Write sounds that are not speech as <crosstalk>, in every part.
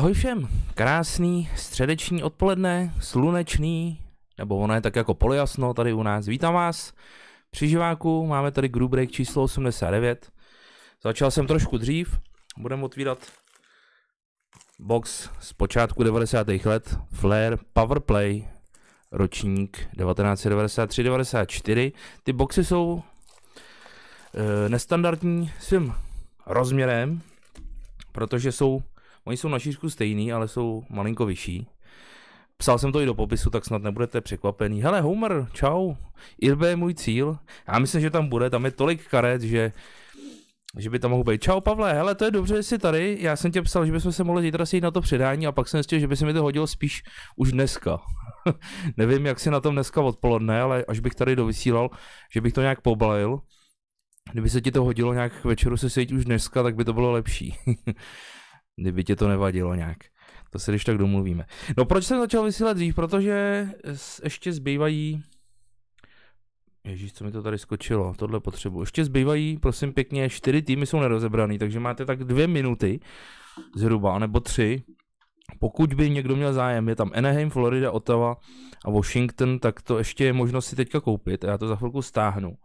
Ahoj všem, krásný středeční odpoledne, slunečný, nebo ono je tak jako polojasno tady u nás. Vítám vás při živáku, máme tady group break číslo 89. Začal jsem trošku dřív, budeme otvírat box z počátku 90. let, Flare Powerplay, ročník 1993-94. Ty boxy jsou e, nestandardní svým rozměrem, protože jsou Oni jsou na šířku stejný, ale jsou malinko vyšší. Psal jsem to i do popisu, tak snad nebudete překvapený. Hele, Homer, čau, Irbe je můj cíl. Já myslím, že tam bude, tam je tolik karet, že, že by tam mohl být. Čau Pavle, hele, to je dobře, že jsi tady. Já jsem tě psal, že bychom se mohli zítra sejít na to předání a pak jsem zjistil, že by se mi to hodilo spíš už dneska. <laughs> Nevím, jak si na tom dneska odpoledne, ale až bych tady dovysílal, že bych to nějak pobalil. Kdyby se ti to hodilo nějak večeru se sejít už dneska, tak by to bylo lepší. <laughs> kdyby tě to nevadilo nějak. To se když tak domluvíme. No proč jsem začal vysílat dřív? Protože ještě zbývají... Ježíš, co mi to tady skočilo, tohle potřebuji. Ještě zbývají, prosím pěkně, čtyři týmy jsou nerozebraný, takže máte tak dvě minuty zhruba, nebo tři. Pokud by někdo měl zájem, je tam Anaheim, Florida, Ottawa a Washington, tak to ještě je možnost si teďka koupit já to za chvilku stáhnu.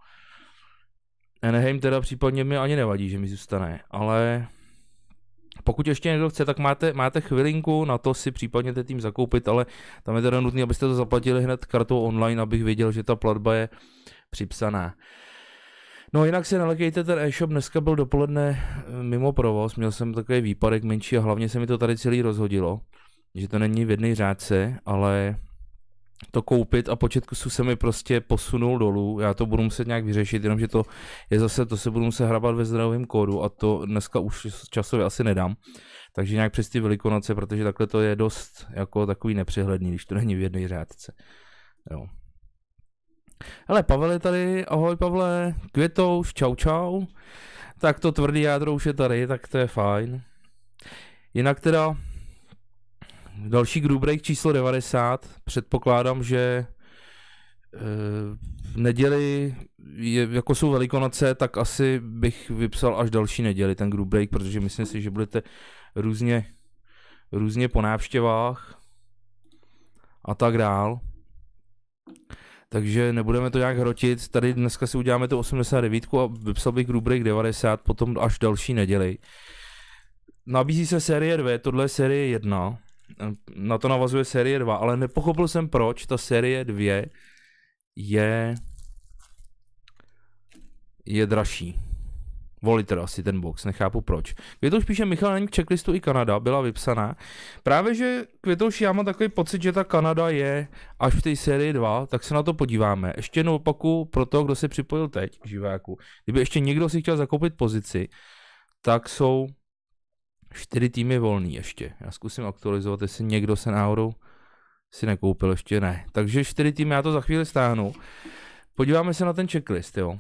Anaheim teda případně mi ani nevadí, že mi zůstane, ale pokud ještě někdo chce, tak máte, máte chvilinku na to si případně ten tým zakoupit, ale tam je teda nutné, abyste to zaplatili hned kartou online, abych věděl, že ta platba je připsaná. No jinak si nalekejte, ten e-shop dneska byl dopoledne eh, mimo provoz, měl jsem takový výpadek menší a hlavně se mi to tady celý rozhodilo, že to není v jedné řádce, ale to koupit a počet kusů se mi prostě posunul dolů. Já to budu muset nějak vyřešit, jenomže to je zase, to se budu muset hrabat ve zdravém kódu a to dneska už časově asi nedám. Takže nějak přes ty velikonoce, protože takhle to je dost jako takový nepřehledný, když to není v jedné řádce. Jo. Hele, Pavel je tady, ahoj Pavle, květouš, čau čau. Tak to tvrdý jádro už je tady, tak to je fajn. Jinak teda další Grubreak číslo 90. Předpokládám, že eh, v neděli, je, jako jsou velikonoce, tak asi bych vypsal až další neděli ten group break, protože myslím si, že budete různě, různě po návštěvách a tak dál. Takže nebudeme to nějak hrotit. Tady dneska si uděláme tu 89 a vypsal bych group break 90, potom až další neděli. Nabízí se série 2, tohle je série 1. Ehm, na to navazuje série 2, ale nepochopil jsem proč ta série 2 je je dražší. teda asi ten box, nechápu proč. Květouš píše, Michal, není checklistu i Kanada, byla vypsaná. Právě, že Květouš, já mám takový pocit, že ta Kanada je až v té sérii 2, tak se na to podíváme. Ještě jednou opaku pro to, kdo se připojil teď, živáku. Kdyby ještě někdo si chtěl zakoupit pozici, tak jsou čtyři týmy volný ještě. Já zkusím aktualizovat, jestli někdo se náhodou si nekoupil, ještě ne. Takže čtyři týmy, já to za chvíli stáhnu. Podíváme se na ten checklist, jo.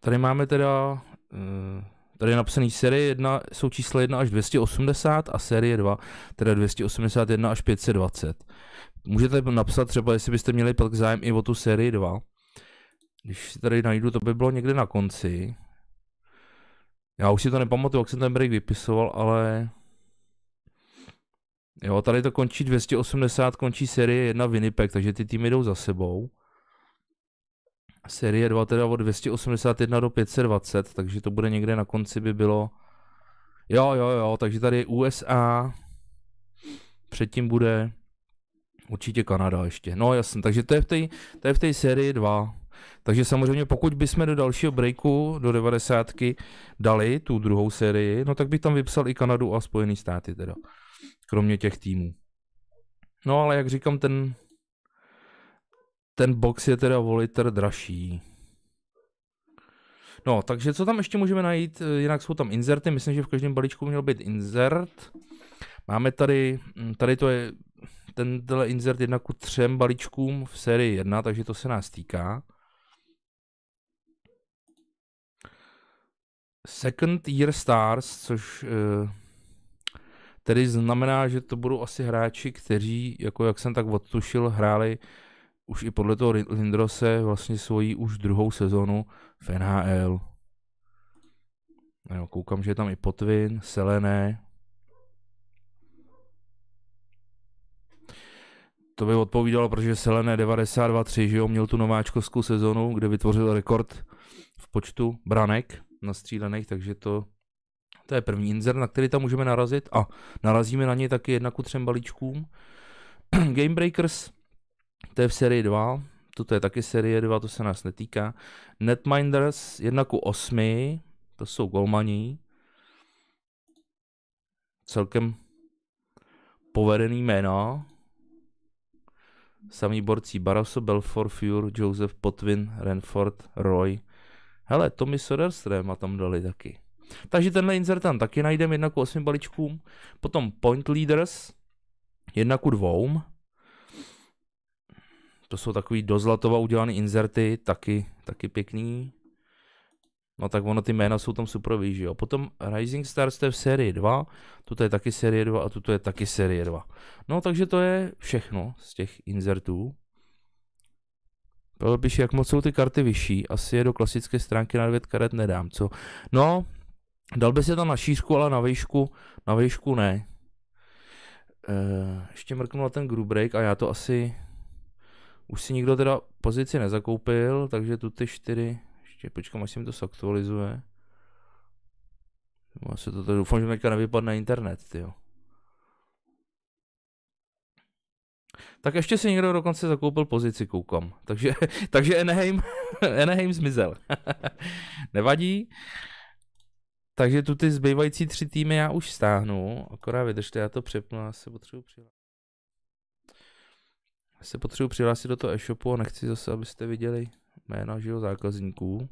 Tady máme teda, eh, tady je napsaný série 1, jsou čísla 1 až 280 a série 2, teda 281 až 520. Můžete napsat třeba, jestli byste měli pak zájem i o tu sérii 2. Když si tady najdu, to by bylo někde na konci. Já už si to nepamatuju, jak jsem ten break vypisoval, ale... Jo, tady to končí 280, končí série 1 Winnipeg, takže ty týmy jdou za sebou. Série 2 teda od 281 do 520, takže to bude někde na konci by bylo... Jo, jo, jo, takže tady je USA, předtím bude určitě Kanada ještě. No jasně, takže to je v té sérii 2. Takže samozřejmě pokud bychom do dalšího breaku, do 90. dali tu druhou sérii, no tak bych tam vypsal i Kanadu a Spojené státy teda. Kromě těch týmů. No ale jak říkám, ten, ten box je teda o liter dražší. No, takže co tam ještě můžeme najít? Jinak jsou tam inzerty, myslím, že v každém balíčku měl být inzert. Máme tady, hm, tady to je tenhle insert jednak ku třem balíčkům v sérii 1, takže to se nás týká. Second Year Stars, což eh, tedy znamená, že to budou asi hráči, kteří, jako jak jsem tak odtušil, hráli už i podle toho Lindrose vlastně svoji už druhou sezonu v NHL. Jo, koukám, že je tam i Potvin, Selené. To by odpovídalo, protože Selené 92-3, že jo, měl tu nováčkovskou sezonu, kde vytvořil rekord v počtu branek nastřílených, takže to, to je první inzer, na který tam můžeme narazit a narazíme na něj taky jedna ku třem balíčkům. <clears throat> Game Breakers, to je v sérii 2, toto je taky série 2, to se nás netýká. Netminders 1 ku 8, to jsou golmani. Celkem povedený jména. samý borcí Barroso, Belfort, Fure, Joseph, Potvin, Renford, Roy, Hele, Tommy Soderstrema tam dali taky. Takže tenhle insert tam taky najdeme jedna ku osmi balíčkům, potom Point Leaders jedna ku dvou. To jsou takový do zlatova udělané inserty, taky, taky pěkný. No tak ono ty jména jsou tam super že jo. Potom Rising Stars to je v sérii 2, tuto je taky série 2 a tuto je taky série 2. No takže to je všechno z těch insertů píše, jak moc jsou ty karty vyšší? Asi je do klasické stránky na 9 karet nedám, co? No, dal by se tam na šířku, ale na výšku, na výšku ne. Uh, ještě mrknu na ten break a já to asi... Už si nikdo teda pozici nezakoupil, takže tu ty čtyři... Ještě počkám, až se mi to saktualizuje. Já no, se to, to doufám, že mi nevypadne internet, ty jo. Tak ještě si někdo dokonce zakoupil pozici, koukom. Takže, <laughs> takže Anaheim, <laughs> Anaheim zmizel. <laughs> Nevadí. Takže tu ty zbývající tři týmy já už stáhnu. Akorát vydržte, já to přepnu, já se potřebuji přihlásit. Já se potřebuji přihlásit do toho e-shopu a nechci zase, abyste viděli jména živo zákazníků.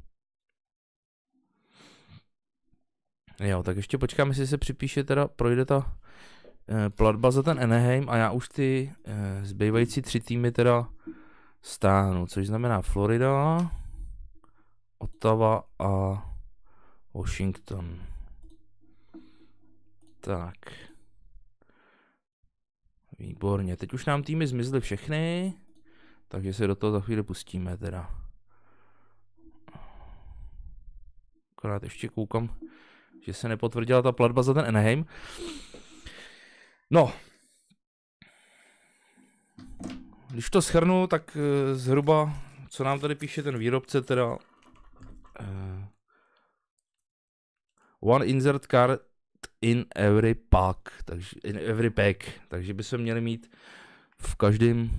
Jo, tak ještě počkám, jestli se připíše teda, projde ta Eh, platba za ten Anaheim a já už ty eh, zbývající tři týmy teda stáhnu, což znamená Florida, Ottawa a Washington. Tak. Výborně, teď už nám týmy zmizly všechny, takže se do toho za chvíli pustíme teda. Akorát ještě koukám, že se nepotvrdila ta platba za ten Anaheim. No. Když to schrnu, tak eh, zhruba, co nám tady píše ten výrobce, teda uh, one insert card in every pack, takže in every pack, takže by se měli mít v každém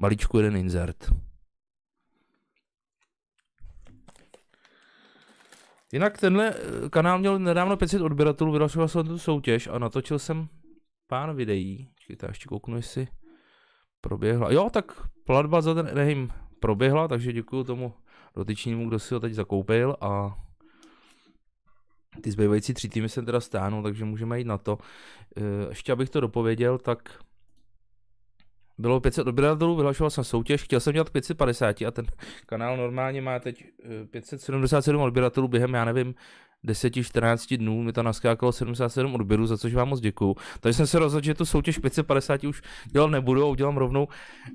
balíčku jeden insert. Jinak tenhle eh, kanál měl nedávno 500 odběratelů, vydal jsem tu soutěž a natočil jsem pár videí. Čekajte, ještě kouknu, jestli proběhla. Jo, tak platba za ten Ereheim proběhla, takže děkuji tomu dotyčnímu, kdo si ho teď zakoupil a ty zbývající tři týmy se teda stáhnou, takže můžeme jít na to. E, ještě abych to dopověděl, tak bylo 500 odběratelů, vyhlašoval jsem soutěž, chtěl jsem dělat 550 a ten kanál normálně má teď 577 eh, odběratelů během, já nevím, 10-14 dnů mi to naskákalo 77 odběrů, za což vám moc děkuju. Takže jsem se rozhodl, že tu soutěž 550 už dělat nebudu a udělám rovnou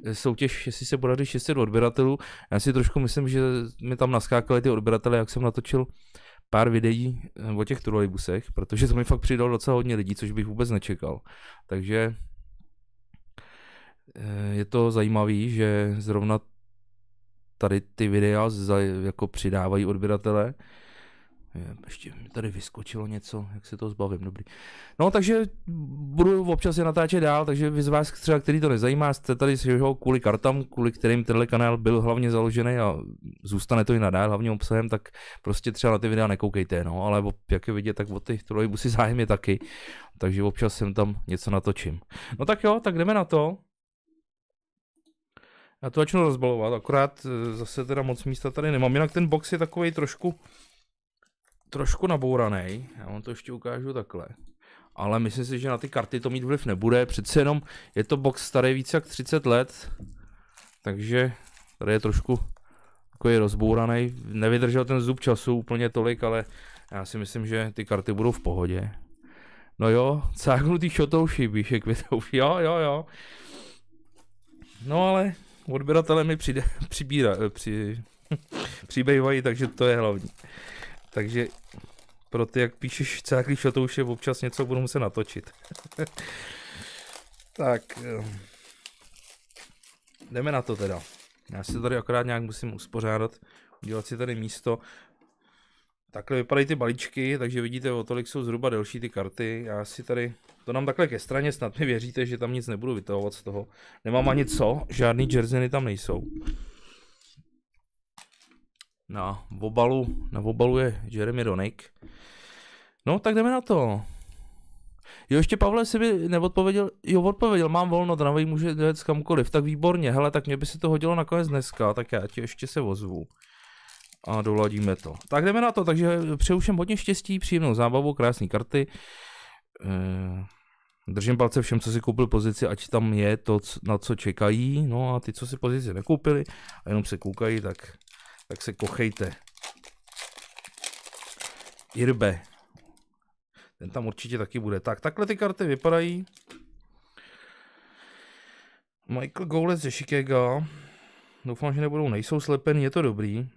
eh, soutěž, jestli se podaří 600 odběratelů. Já si trošku myslím, že mi tam naskákaly ty odběratele, jak jsem natočil pár videí eh, o těch trolejbusech, protože to mi fakt přidalo docela hodně lidí, což bych vůbec nečekal. Takže Eh, je to zajímavé, že zrovna tady ty videa za, jako přidávají odběratele. Ještě mi tady vyskočilo něco, jak se to zbavím, dobrý. No takže budu občas je natáčet dál, takže vy z vás třeba, který to nezajímá, jste tady s jeho kvůli kartám, kvůli kterým tenhle kanál byl hlavně založený a zůstane to i nadále hlavně obsahem, tak prostě třeba na ty videa nekoukejte, no, ale jak je vidět, tak o ty trojbusy zájem je taky, takže občas jsem tam něco natočím. No tak jo, tak jdeme na to. Já to začnu rozbalovat, akorát eh, zase teda moc místa tady nemám, jinak ten box je takový trošku, trošku nabouraný, já vám to ještě ukážu takhle. Ale myslím si, že na ty karty to mít vliv nebude, přece jenom je to box starý více jak 30 let, takže tady je trošku takový rozbouraný, nevydržel ten zub času úplně tolik, ale já si myslím, že ty karty budou v pohodě. No jo, cáknutý šotou šibíšek, <laughs> jo, jo, jo. No ale odběratele mi přijde, <laughs> přibíra, eh, při, <laughs> přibývají, takže to je hlavní. Takže pro ty, jak píšeš celý to už je občas něco, budu muset natočit. <laughs> tak, eh. jdeme na to teda. Já si tady akorát nějak musím uspořádat, udělat si tady místo. Takhle vypadají ty balíčky, takže vidíte, o tolik jsou zhruba delší ty karty. Já si tady, to nám takhle ke straně, snad mi věříte, že tam nic nebudu vytahovat z toho. Nemám ani co, žádný jerseyny tam nejsou. Na obalu, na obalu je Jeremy Donik. No, tak jdeme na to. Jo, ještě Pavle si by neodpověděl, jo, odpověděl, mám volno, dravej může jít kamkoliv, tak výborně, hele, tak mě by se to hodilo nakonec dneska, tak já ti ještě se ozvu a doladíme to. Tak jdeme na to, takže přeju všem hodně štěstí, příjemnou zábavu, krásné karty. Eh, držím palce všem, co si koupil pozici, ať tam je to, na co čekají. No a ty, co si pozici nekoupili a jenom se koukají, tak, tak se kochejte. Irbe. Ten tam určitě taky bude. Tak, takhle ty karty vypadají. Michael Goulet ze Chicago. Doufám, že nebudou, nejsou slepený, je to dobrý.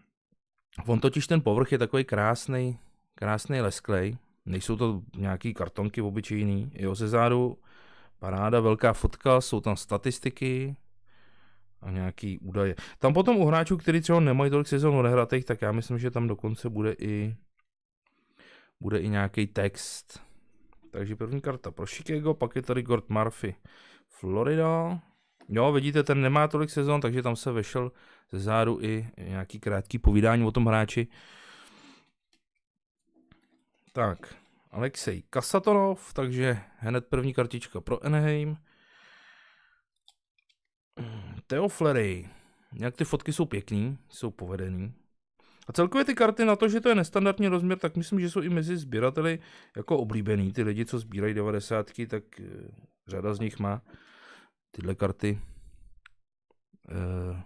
On totiž ten povrch je takový krásný, krásný lesklej, nejsou to nějaký kartonky obyčejný, jo, ze zádu paráda, velká fotka, jsou tam statistiky a nějaký údaje. Tam potom u hráčů, kteří třeba nemají tolik sezon odehratých, tak já myslím, že tam dokonce bude i bude i nějaký text. Takže první karta pro Chicago, pak je tady Gord Murphy, Florida. Jo, vidíte, ten nemá tolik sezon, takže tam se vešel ze záru i nějaký krátký povídání o tom hráči. Tak, Alexej Kasatonov, takže hned první kartička pro Enheim. Theo Flery, nějak ty fotky jsou pěkný, jsou povedený. A celkově ty karty na to, že to je nestandardní rozměr, tak myslím, že jsou i mezi sběrateli jako oblíbený. Ty lidi, co sbírají 90, tak eh, řada z nich má tyhle karty. Eh,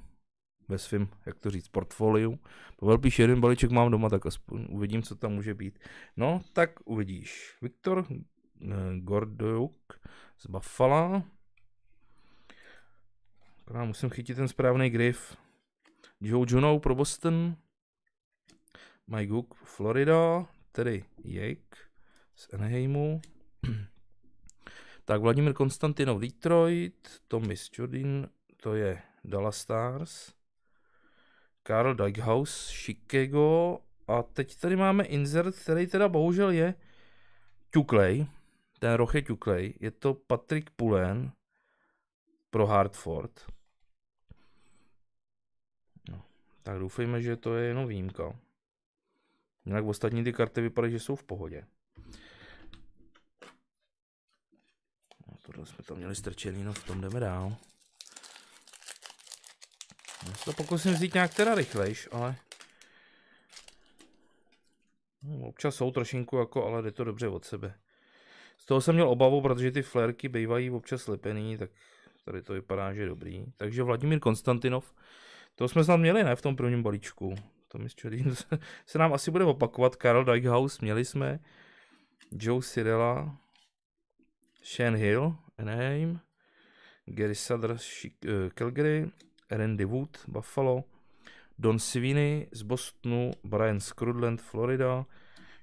ve svém, jak to říct, portfoliu. Pavel píše, jeden balíček mám doma, tak aspoň uvidím, co tam může být. No, tak uvidíš. Viktor eh, Gordouk z Buffalo. Akorát musím chytit ten správný grif. Joe Juno pro Boston. Mike Cook Florida, tedy Jake z Anaheimu. <clears throat> tak Vladimír Konstantinov Detroit, Tommy Jodin, to je Dallas Stars. Karl Dijkhaus Chicago a teď tady máme insert, který teda bohužel je ťuklej, ten roh je ťuklej, je to Patrick Pullen pro Hartford. No, tak doufejme, že to je jenom výjimka. Jinak ostatní ty karty vypadají, že jsou v pohodě. No, tohle jsme tam měli strčený, no v tom jdeme dál. Já se to pokusím vzít nějak teda rychlejš, ale... No, občas jsou trošinku jako, ale jde to dobře od sebe. Z toho jsem měl obavu, protože ty flérky bývají občas slepený, tak tady to vypadá, že je dobrý. Takže Vladimír Konstantinov, to jsme snad měli, ne, v tom prvním balíčku. To mi <laughs> se nám asi bude opakovat. Karl Dykhouse měli jsme, Joe Cirella, Shane Hill, Anaheim, Gary Sadr, eh, Calgary, Randy Wood, Buffalo, Don Sweeney z Bostonu, Brian Scrudland, Florida,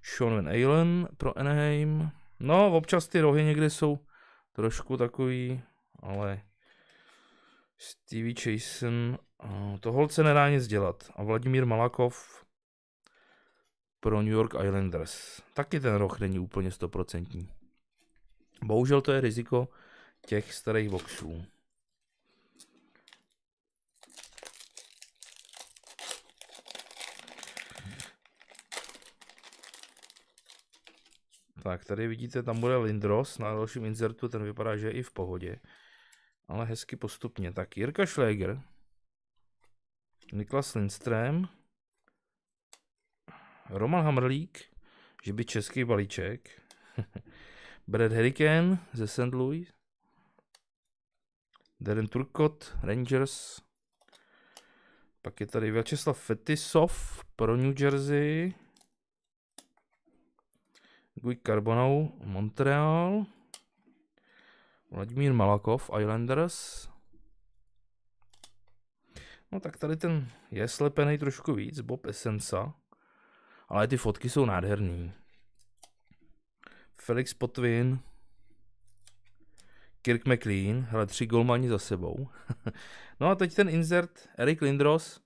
Sean Van Allen pro Anaheim. No, občas ty rohy někdy jsou trošku takový, ale Stevie Jason, to holce nedá nic dělat. A Vladimír Malakov pro New York Islanders. Taky ten roh není úplně stoprocentní. Bohužel to je riziko těch starých boxů. Tak, tady vidíte, tam bude Lindros na dalším insertu, ten vypadá, že je i v pohodě. Ale hezky postupně. Tak, Jirka Schläger, Niklas Lindström, Roman Hamrlík, že by český balíček, <laughs> Brad Hurricane ze St. Louis, Darren Turkot, Rangers, pak je tady Vyacheslav Fetisov pro New Jersey, Guy Carbonou, Montreal. Vladimír Malakov, Islanders. No tak tady ten je slepený trošku víc, Bob Essensa. Ale ty fotky jsou nádherný. Felix Potvin. Kirk McLean, hele tři golmani za sebou. <laughs> no a teď ten insert Eric Lindros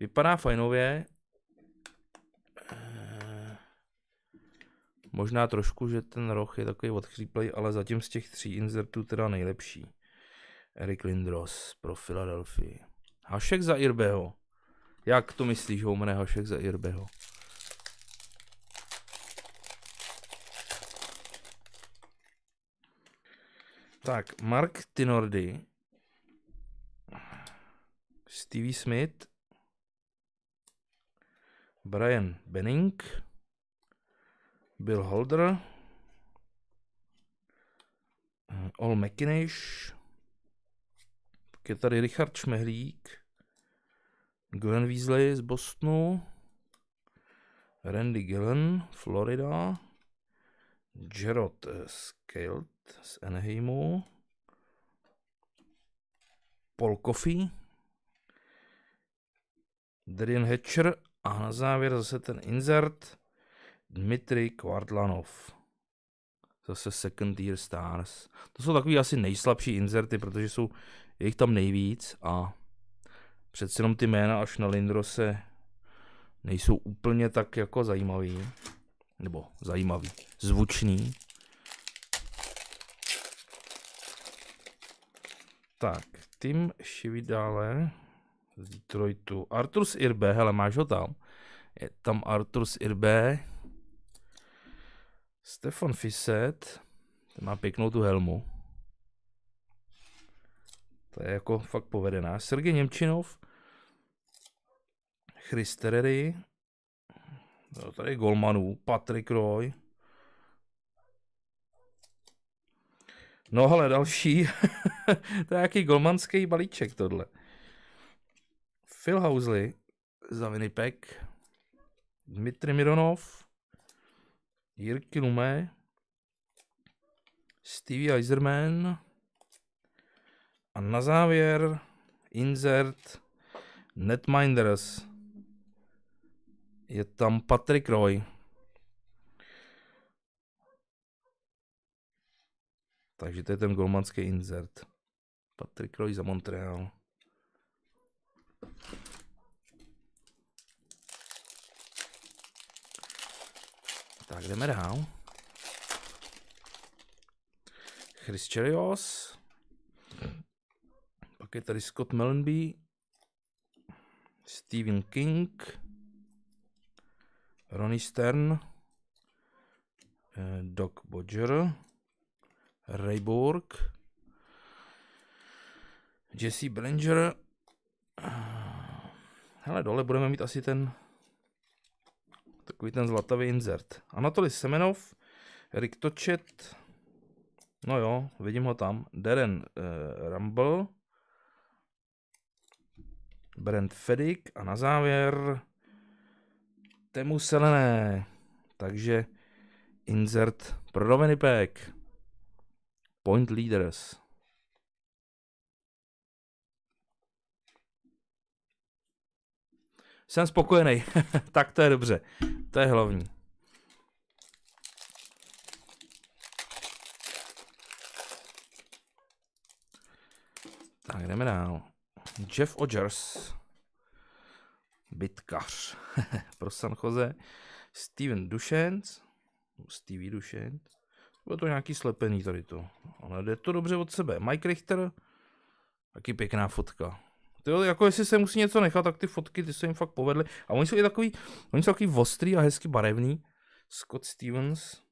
vypadá fajnově, Možná trošku, že ten roh je takový odchříplej, ale zatím z těch tří insertů teda nejlepší. Eric Lindros pro Philadelphia. Hašek za Irbeho. Jak to myslíš, Homene Hašek za Irbeho? Tak, Mark Tinordy. Stevie Smith. Brian Benning. Bill Holder, Ol eh, McInish, je tady Richard Šmehlík, Glenn Weasley z Bostonu, Randy Gillen, Florida, Gerard eh, Skelt z Anaheimu, Paul Coffey, Darian Hatcher a na závěr zase ten insert Dmitry Kvartlanov. Zase Second Tier Stars. To jsou takový asi nejslabší inzerty, protože jsou jich tam nejvíc a přece jenom ty jména až na Lindrose nejsou úplně tak jako zajímavý. Nebo zajímavý. Zvučný. Tak, Tim Šividále z Detroitu. Arturs Irbe, hele, máš ho tam? Je tam Arturs Irbe, Stefan Fiset, ten má pěknou tu helmu. To je jako fakt povedená. Sergej Němčinov, Chris Terry, no, tady je Golmanů, Patrick Roy. No ale další, <laughs> to je jaký golmanský balíček tohle. Phil Housley, za Winnipeg, Dmitry Mironov, Jirky Lumé, Stevie Eiserman a na závěr insert Netminders. Je tam Patrick Roy. Takže to je ten golmanský insert. Patrick Roy za Montreal. Tak jdeme dál. Chris Chelios. Pak je tady Scott Mellenby. Stephen King. Ronnie Stern. Eh, Doc Bodger. Ray Borg. Jesse Blinger. Ah, hele, dole budeme mít asi ten Takový ten zlatavý insert. Anatoly Semenov, Rick Točet, no jo, vidím ho tam, Darren uh, Rumble, Brent Fedik a na závěr Temu Selené. Takže insert pro Pack. Point Leaders. Jsem spokojený. <laughs> tak to je dobře. To je hlavní. Tak jdeme dál. Jeff Odgers. Bitkař. <laughs> Pro San Jose. Steven Dušenc. Stevie Dušenc. Bylo to nějaký slepený tady to. Ale jde to dobře od sebe. Mike Richter. Taky pěkná fotka jo, jako jestli se musí něco nechat, tak ty fotky, ty se jim fakt povedly. A oni jsou i takový, oni jsou takový ostrý a hezky barevný. Scott Stevens,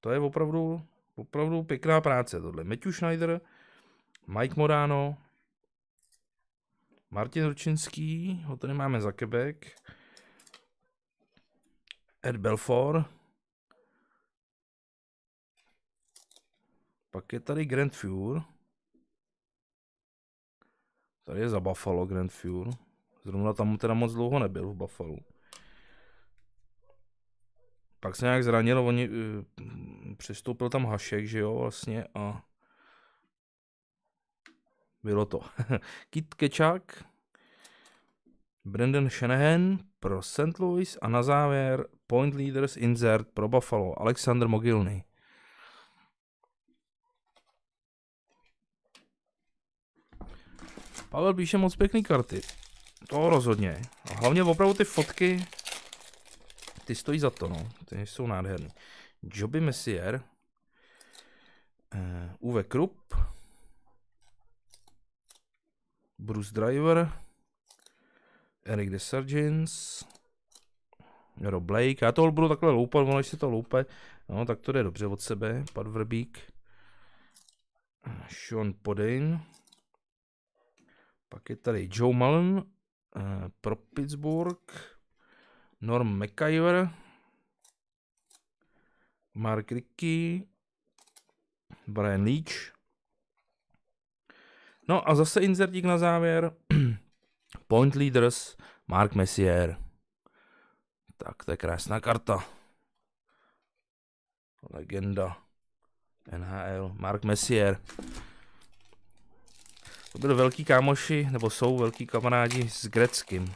to je opravdu, opravdu pěkná práce tohle. Matthew Schneider, Mike Morano, Martin Ručinský, ho tady máme za Quebec, Ed Belfort, pak je tady Grand Fuhrer, Tady je za Buffalo Grand Fuel. Zrovna tam teda moc dlouho nebyl v Buffalo. Pak se nějak zranil, oni, eh, přistoupil tam Hašek, že jo, vlastně a bylo to. <laughs> Kit Kečák, Brandon Shanahan pro St. Louis a na závěr Point Leaders Insert pro Buffalo, Alexander Mogilny. Pavel píše moc pěkný karty. To rozhodně. A hlavně opravdu ty fotky, ty stojí za to, no. Ty jsou nádherný. Joby Messier, eh, Uwe Krupp, Bruce Driver, Eric Desargins, Rob Blake, já toho budu takhle loupat, ono když se to loupe, no tak to jde dobře od sebe, Pat Vrbík, Sean Podin, pak je tady Joe Mullen eh, pro Pittsburgh, Norm McIver, Mark Ricky, Brian Leach. No a zase insertík na závěr. <clears throat> Point Leaders, Mark Messier. Tak to je krásná karta. Legenda. NHL, Mark Messier. To byli velký kámoši, nebo jsou velký kamarádi s Greckým.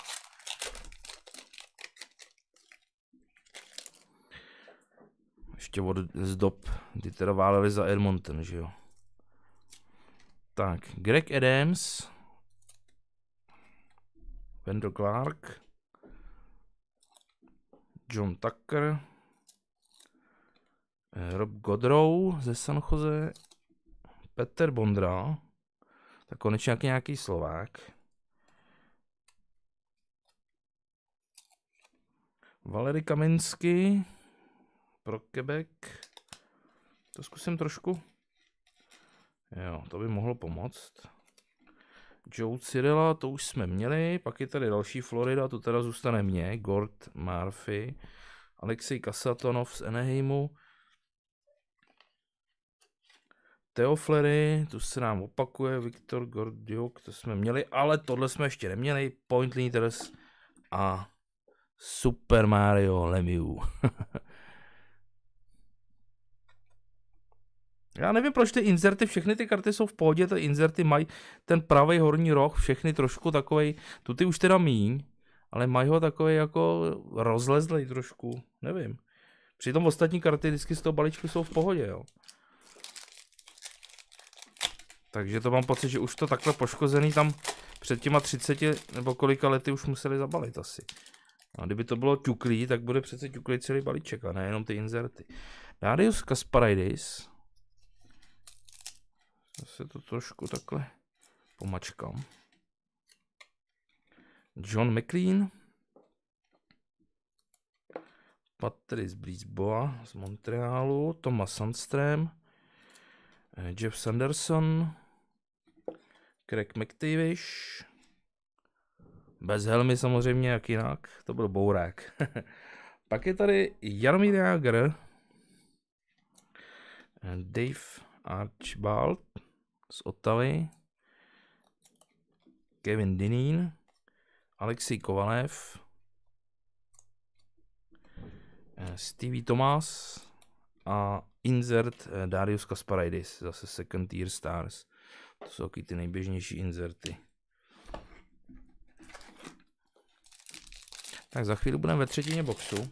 Ještě od z dob, kdy teda váleli za Edmonton, že jo. Tak, Greg Adams. Wendell Clark. John Tucker. Eh, Rob Godrow ze San Jose. Peter Bondra. Tak konečně nějaký Slovák. Valery Kaminsky pro Quebec. To zkusím trošku. Jo, to by mohlo pomoct. Joe Cyrilla, to už jsme měli, pak je tady další Florida, to teda zůstane mně, Gord Murphy, Alexej Kasatonov z Eneheimu, Teoflery, tu se nám opakuje, Viktor Gordiuk, to jsme měli, ale tohle jsme ještě neměli, Point Leaders a Super Mario Lemieux. <laughs> Já nevím, proč ty inzerty, všechny ty karty jsou v pohodě, ty inzerty mají ten pravý horní roh, všechny trošku takovej, tu ty už teda míň, ale mají ho takový jako rozlezlej trošku, nevím. Přitom ostatní karty vždycky z toho balíčku jsou v pohodě, jo. Takže to mám pocit, že už to takhle poškozený tam před těma 30 nebo kolika lety už museli zabalit asi. A no, kdyby to bylo ťuklý, tak bude přece ťuklý celý balíček a nejenom ty inzerty. Darius Kasparidis. Zase to trošku takhle pomačkám. John McLean. Patrice Brisboa z Montrealu, Thomas Sandström, eh, Jeff Sanderson, Craig McTavish. Bez helmy samozřejmě, jak jinak. To byl bourák. <laughs> Pak je tady Jaromír Jágr. Eh, Dave Archibald z Ottavy. Kevin Dineen, Alexej Kovalev. Eh, Stevie Thomas a insert eh, Darius Kasparidis, zase second tier stars. To jsou taky ty nejběžnější inzerty. Tak za chvíli budeme ve třetině boxu.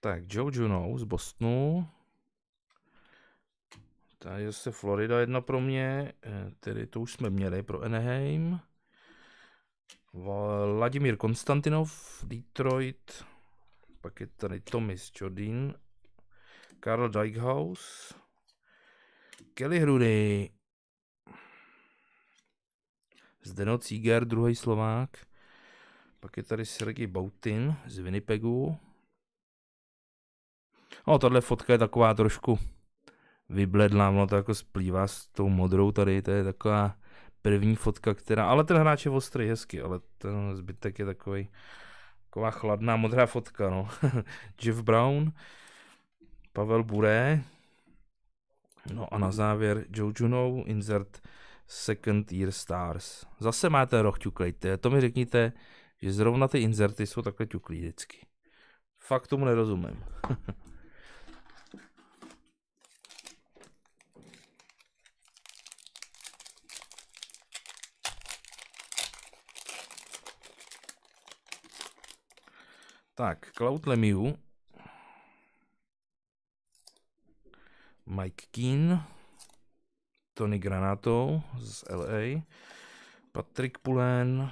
Tak, Joe Juno z Bostonu. Tady zase Florida jedna pro mě, eh, tedy to už jsme měli pro Anaheim. Vladimír Konstantinov, Detroit. Pak je tady Tomis Jodin, Karl Dijkhaus, Kelly Hrudy, Zdeno Cíger, druhý Slovák, pak je tady Sergej Boutin, z Winnipegu. No, tahle fotka je taková trošku vybledlá, ono to jako splývá s tou modrou tady, to je taková první fotka, která, ale ten hráč je ostrý, hezky, ale ten zbytek je takový Taková chladná modrá fotka, no. <laughs> Jeff Brown, Pavel Bure, no a na závěr Joe Juno, insert Second Year Stars. Zase máte roh ťuklejte, to mi řekněte, že zrovna ty inzerty jsou takhle ťuklí vždycky. Fakt tomu nerozumím. <laughs> Tak, Cloud Lemieux. Mike Keen. Tony Granato z LA. Patrick Pulen.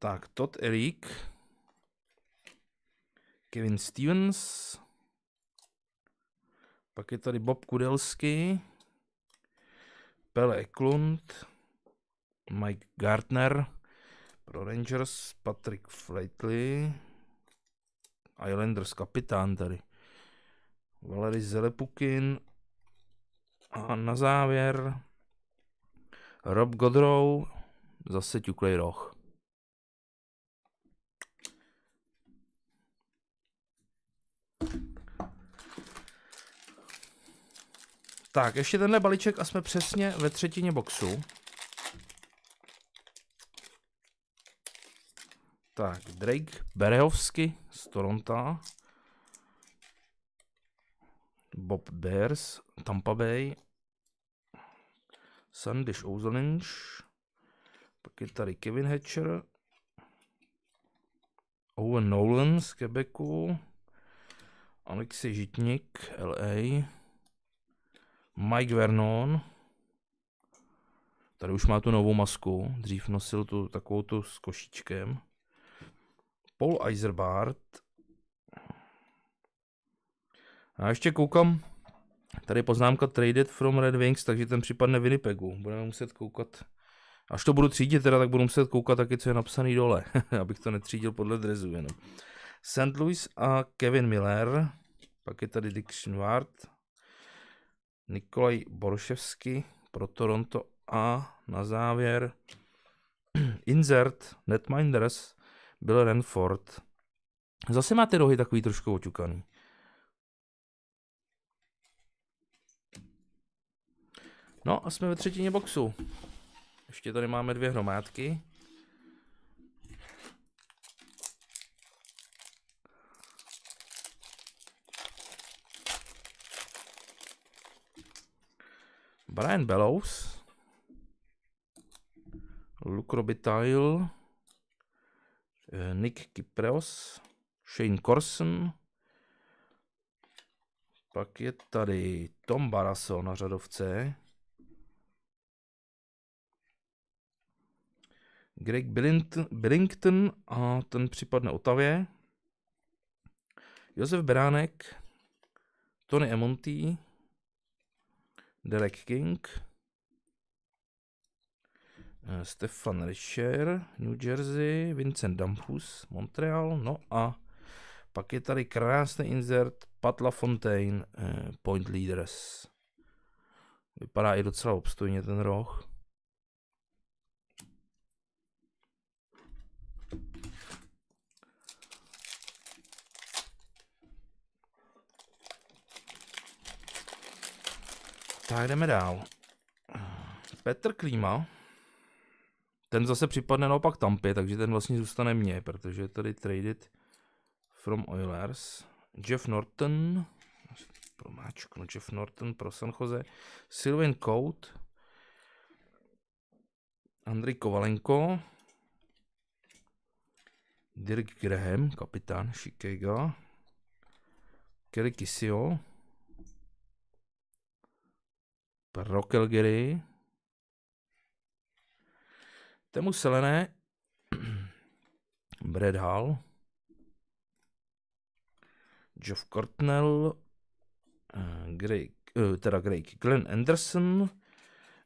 Tak, Todd Eric. Kevin Stevens. Pak je tady Bob Kudelský, Pele Eklund, Mike Gardner pro Rangers, Patrick Flatley, Islanders kapitán tady, Valery Zelepukin a na závěr Rob Godrow, zase Tuklej roh. Tak, ještě tenhle balíček a jsme přesně ve třetině boxu. Tak, Drake Berehovsky z Toronto. Bob Bears, Tampa Bay. Sandish Ozelinch. Pak je tady Kevin Hatcher. Owen Nolan z Quebecu. Alexi Žitník, LA. Mike Vernon. Tady už má tu novou masku. Dřív nosil tu takovou tu s košíčkem. Paul Eiserbart. A ještě koukám, tady je poznámka traded from Red Wings, takže ten připadne Winnipegu. Budeme muset koukat, až to budu třídit teda, tak budu muset koukat taky, co je napsaný dole, <laughs> abych to netřídil podle drezu jenom. St. Louis a Kevin Miller, pak je tady Dick Schwartz, Nikolaj Borševsky pro Toronto a na závěr <clears throat> insert Netminders byl Renford. Zase máte rohy takový trošku oťukaný. No a jsme ve třetině boxu. Ještě tady máme dvě hromádky. Brian Bellows, Lukrobitail, eh, Nick Kypreos, Shane Corson, pak je tady Tom Baraso na řadovce. Greg Billington a ten připadne Otavě. Josef Beránek, Tony Emonty, Derek King, eh, Stefan Richer, New Jersey, Vincent Dampus, Montreal, no a pak je tady krásný insert Pat LaFontaine, eh, Point Leaders. Vypadá i docela obstojně ten roh. Tak jdeme dál. Petr Klíma. Ten zase připadne naopak Tampě, takže ten vlastně zůstane mně, protože je tady traded from Oilers. Jeff Norton, promáčknu no, Jeff Norton pro San Jose. Sylvain Cout, Andrej Kovalenko, Dirk Graham, kapitán Chicago, Kelly Kisio, pro Calgary. Temu Selené, <clears throat> Brad Hall, Geoff Cortnell, eh, Greg, eh, teda Greg Glenn Anderson,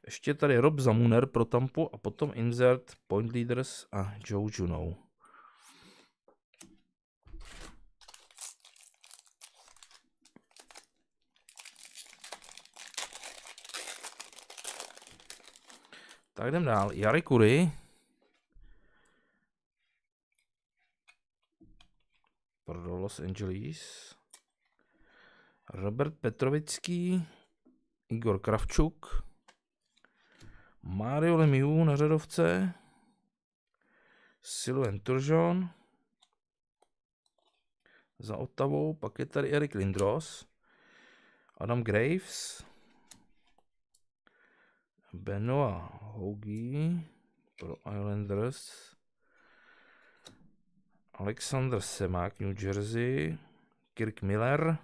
ještě tady Rob Zamuner pro Tampu a potom insert Point Leaders a Joe Juno. Tak jdem dál. Jary Kury. Pro Los Angeles. Robert Petrovický. Igor Kravčuk. Mario Lemieux na řadovce. Silven Turžon. Za otavou, pak je tady Erik Lindros. Adam Graves. Benoa Hogi pro Islanders. Alexander Semák, New Jersey. Kirk Miller.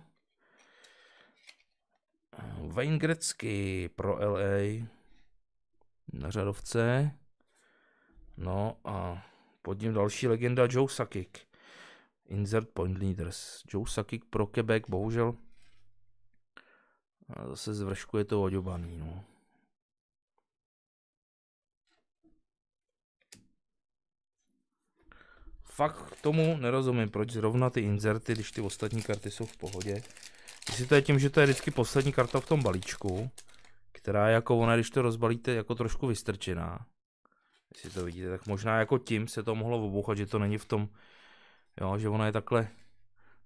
Wayne Gretzky pro LA na řadovce. No a pod ním další legenda Joe Sakic. Insert Point Leaders. Joe Sakic pro Quebec, bohužel a zase zvrškuje je to oďobaný. No. fakt tomu nerozumím, proč zrovna ty inzerty, když ty ostatní karty jsou v pohodě. Jestli to je tím, že to je vždycky poslední karta v tom balíčku, která je jako ona, když to rozbalíte, jako trošku vystrčená. Jestli to vidíte, tak možná jako tím se to mohlo obouchat, že to není v tom, jo, že ona je takhle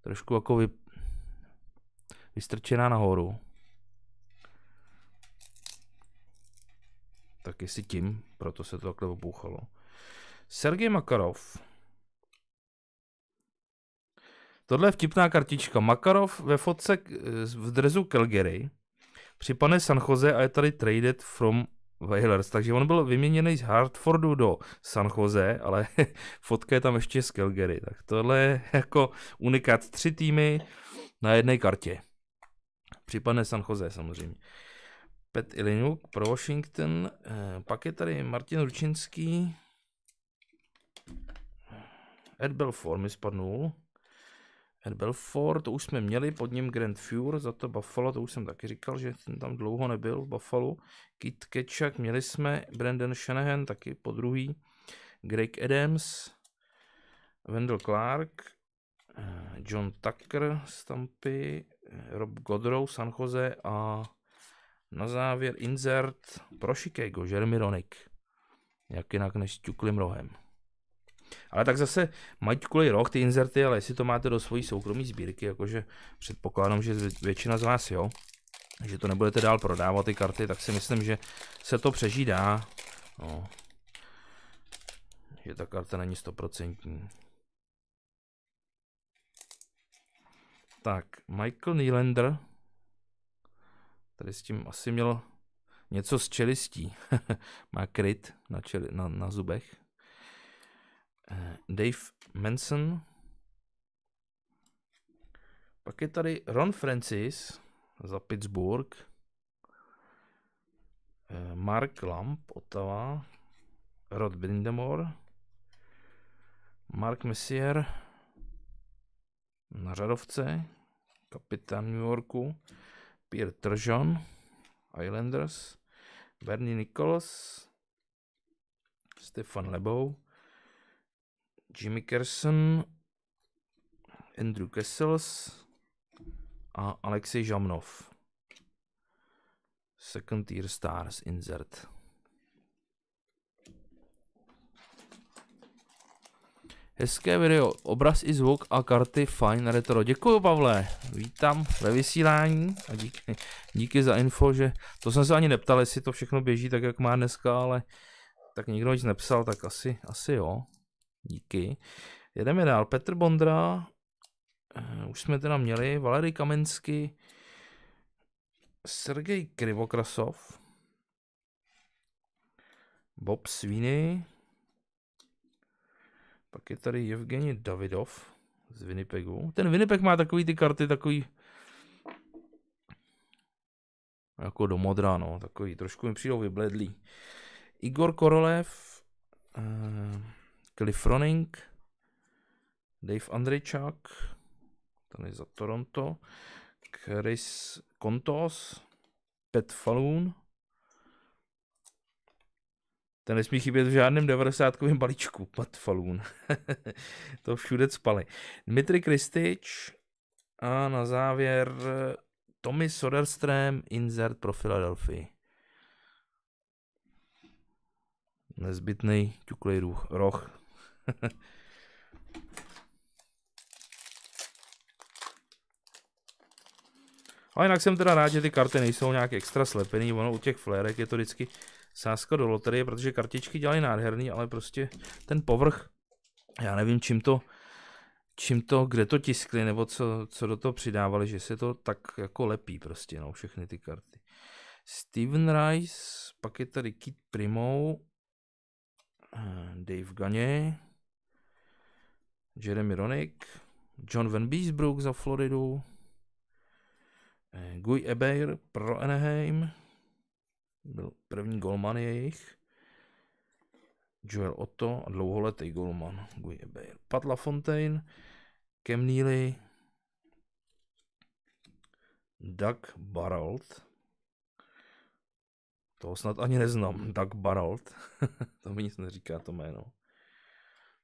trošku jako vy, vystrčená nahoru. Tak jestli tím, proto se to takhle obouchalo. Sergej Makarov, Tohle je vtipná kartička. Makarov ve fotce v drezu Calgary pane San Jose a je tady traded from Whalers. Takže on byl vyměněný z Hartfordu do San Jose, ale <laughs> fotka je tam ještě z Calgary. Tak tohle je jako unikat tři týmy na jedné kartě. pane San Jose samozřejmě. Pet Ilinuk pro Washington. Eh, pak je tady Martin Ručinský. Ed Belfort mi spadnul. Ed Belfort, to už jsme měli, pod ním Grand Fuhr, za to Buffalo, to už jsem taky říkal, že jsem tam dlouho nebyl v Buffalo. Kit Kečak, měli jsme Brandon Shanahan, taky po druhý. Greg Adams, Wendell Clark, eh, John Tucker z Tampy, eh, Rob Godrow, San Jose a na závěr insert pro Chicago, Jeremy Ronick. Jak jinak než ťuklým rohem. Ale tak zase mají kvůli roh ty inzerty, ale jestli to máte do svojí soukromí sbírky, jakože předpokládám, že většina z vás jo, že to nebudete dál prodávat ty karty, tak si myslím, že se to přežídá. No. Že ta karta není stoprocentní. Tak, Michael Nylander. Tady s tím asi měl něco s čelistí. <laughs> Má kryt na, čeli, na, na zubech. Eh, Dave Manson. Pak je tady Ron Francis za Pittsburgh. Eh, Mark Lamp, Ottawa. Rod Brindamore. Mark Messier na řadovce. Kapitán New Yorku. Pierre Tržon, Islanders. Bernie Nichols. Stefan Lebow. Jimmy Carson, Andrew Kessels a Alexej Žamnov. Second tier stars insert. Hezké video, obraz i zvuk a karty fajn retro. Děkuji Pavle, vítám ve vysílání a díky, díky za info, že to jsem se ani neptal, jestli to všechno běží tak, jak má dneska, ale tak nikdo nic nepsal, tak asi, asi jo. Díky. Jedeme dál. Petr Bondra, eh, už jsme teda měli, Valery Kamensky, Sergej Krivokrasov, Bob Sviny, pak je tady Evgeni Davidov z Winnipegu. Ten Winnipeg má takový ty karty, takový jako do modra, no, takový, trošku mi přijdou vybledlý. Igor Korolev, eh... Cliff Running, Dave Andrejčák, ten je za Toronto, Chris Kontos, Pet Falun, ten nesmí chybět v žádném 90 balíčku, Pat Falun. <laughs> to všude spali. Dmitry Kristič a na závěr Tommy Soderström, insert pro Philadelphia. Nezbytný ťuklej roh. <laughs> A jinak jsem teda rád, že ty karty nejsou nějak extra slepený, ono u těch flérek je to vždycky sázka do loterie, protože kartičky dělají nádherný, ale prostě ten povrch, já nevím čím to, čím to, kde to tiskli, nebo co, co do toho přidávali, že se to tak jako lepí prostě, no, všechny ty karty. Steven Rice, pak je tady Kit Primo, eh, Dave Gagne, Jeremy Ronick, John Van Beesbrook za Floridu, eh, Guy Ebeir pro Anaheim, byl první golman jejich, Joel Otto a dlouholetý golman Guy Ebeir. Pat LaFontaine, Cam Neely, Doug Barald, toho snad ani neznám, <laughs> Doug Barald, <laughs> to mi nic neříká to jméno.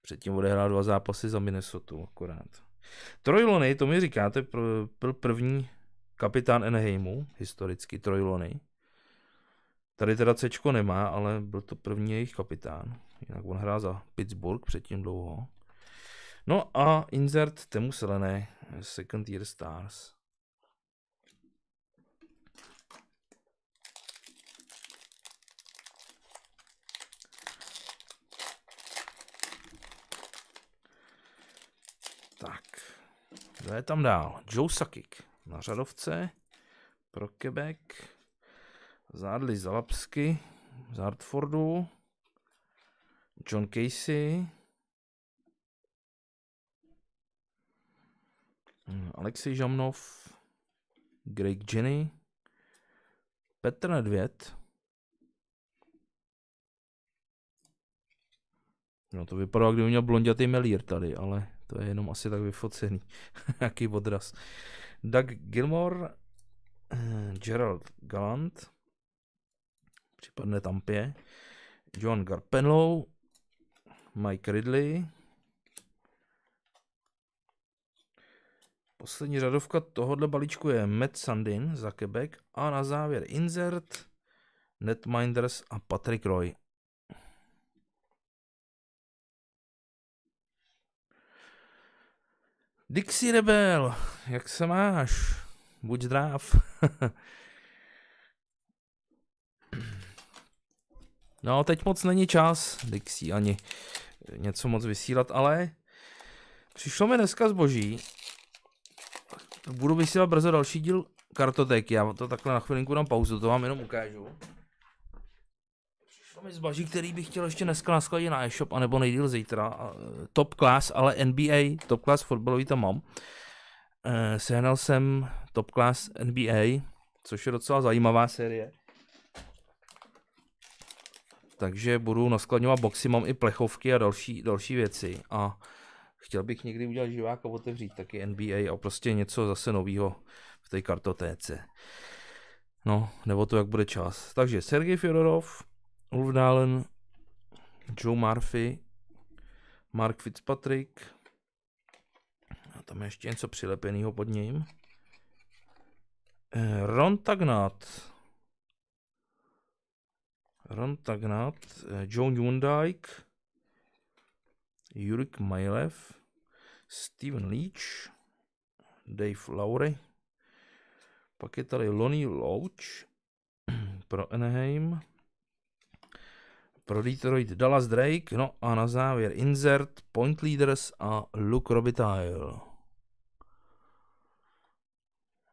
Předtím odehrál dva zápasy za Minnesota akorát. Troy to mi říkáte, byl první kapitán Enheimu, historicky Troy Tady teda Cčko nemá, ale byl to první jejich kapitán. Jinak on hrál za Pittsburgh předtím dlouho. No a insert Temu Selené, Second Year Stars. Kdo je tam dál? Joe Sakik na řadovce pro Quebec. Zádli Zalapsky z Hartfordu. John Casey. Hmm, Alexej Žamnov. Greg Jenny. Petr Nedvěd. No to vypadalo, kdyby měl blondětý melír tady, ale to je jenom asi tak vyfocený. <laughs> Jaký odraz. Doug Gilmore, eh, Gerald Gallant, případně Tampě, John Garpenlow, Mike Ridley. Poslední řadovka tohohle balíčku je Matt Sandin za Quebec a na závěr Insert, Netminders a Patrick Roy. Dixie Rebel, jak se máš? Buď zdrav. <laughs> no, teď moc není čas, Dixie, ani něco moc vysílat, ale přišlo mi dneska zboží. Budu vysílat brzo další díl kartotéky, já to takhle na chvilinku dám pauzu, to vám jenom ukážu. Co mi zbaží, který bych chtěl ještě dneska skladě na e-shop, anebo nejdíl zítra. E, top class, ale NBA, top class fotbalový tam mám. E, sehnal jsem top class NBA, což je docela zajímavá série. Takže budu naskladňovat boxy, mám i plechovky a další, další věci. A chtěl bych někdy udělat živák a otevřít taky NBA a prostě něco zase nového v té kartotéce. No, nebo to, jak bude čas. Takže Sergej Fyodorov, Ulf Dahlen, Joe Murphy, Mark Fitzpatrick. A tam je ještě něco přilepeného pod ním. Eh, Ron Tagnat. Ron Tagnat, eh, John Jundike, Jurik Majlev, Steven Leach, Dave Lowry, pak je tady Lonnie Loach <clears throat> pro Anaheim, pro Detroit Dallas Drake, no a na závěr Insert, Point Leaders a Luke Robitaille.